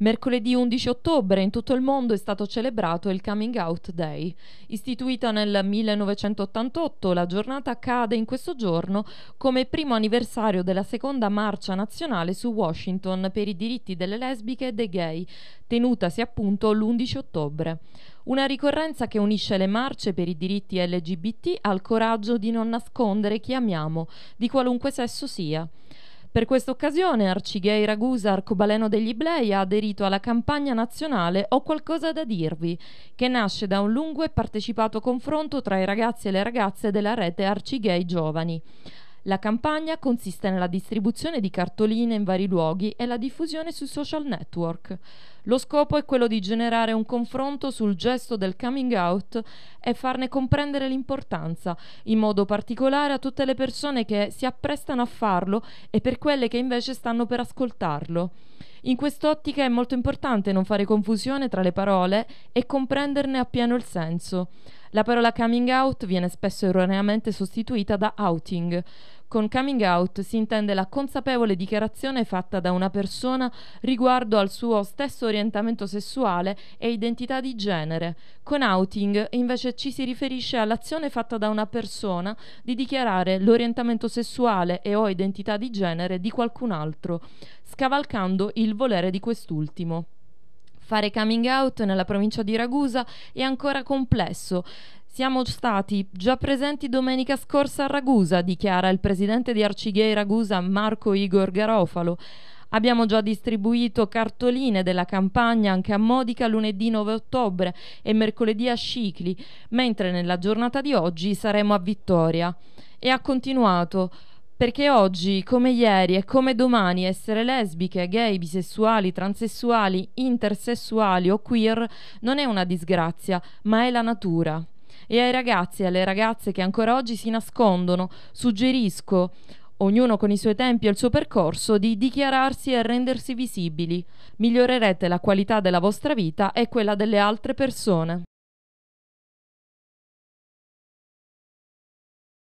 Mercoledì 11 ottobre in tutto il mondo è stato celebrato il Coming Out Day. Istituita nel 1988, la giornata cade in questo giorno come primo anniversario della seconda marcia nazionale su Washington per i diritti delle lesbiche e dei gay, tenutasi appunto l'11 ottobre. Una ricorrenza che unisce le marce per i diritti LGBT al coraggio di non nascondere chi amiamo, di qualunque sesso sia. Per questa occasione Arcigay Ragusa Arcobaleno degli Iblei ha aderito alla campagna nazionale Ho qualcosa da dirvi, che nasce da un lungo e partecipato confronto tra i ragazzi e le ragazze della rete Arcigay Giovani. La campagna consiste nella distribuzione di cartoline in vari luoghi e la diffusione sui social network. Lo scopo è quello di generare un confronto sul gesto del coming out e farne comprendere l'importanza, in modo particolare a tutte le persone che si apprestano a farlo e per quelle che invece stanno per ascoltarlo. In quest'ottica è molto importante non fare confusione tra le parole e comprenderne appieno il senso. La parola coming out viene spesso erroneamente sostituita da outing. Con coming out si intende la consapevole dichiarazione fatta da una persona riguardo al suo stesso orientamento sessuale e identità di genere. Con outing invece ci si riferisce all'azione fatta da una persona di dichiarare l'orientamento sessuale e o identità di genere di qualcun altro, scavalcando il volere di quest'ultimo. Fare coming out nella provincia di Ragusa è ancora complesso. Siamo stati già presenti domenica scorsa a Ragusa, dichiara il presidente di Arcighei Ragusa Marco Igor Garofalo. Abbiamo già distribuito cartoline della campagna anche a Modica lunedì 9 ottobre e mercoledì a Scicli, mentre nella giornata di oggi saremo a Vittoria. E ha continuato. Perché oggi, come ieri e come domani, essere lesbiche, gay, bisessuali, transessuali, intersessuali o queer non è una disgrazia, ma è la natura. E ai ragazzi e alle ragazze che ancora oggi si nascondono, suggerisco ognuno con i suoi tempi e il suo percorso, di dichiararsi e rendersi visibili. Migliorerete la qualità della vostra vita e quella delle altre persone.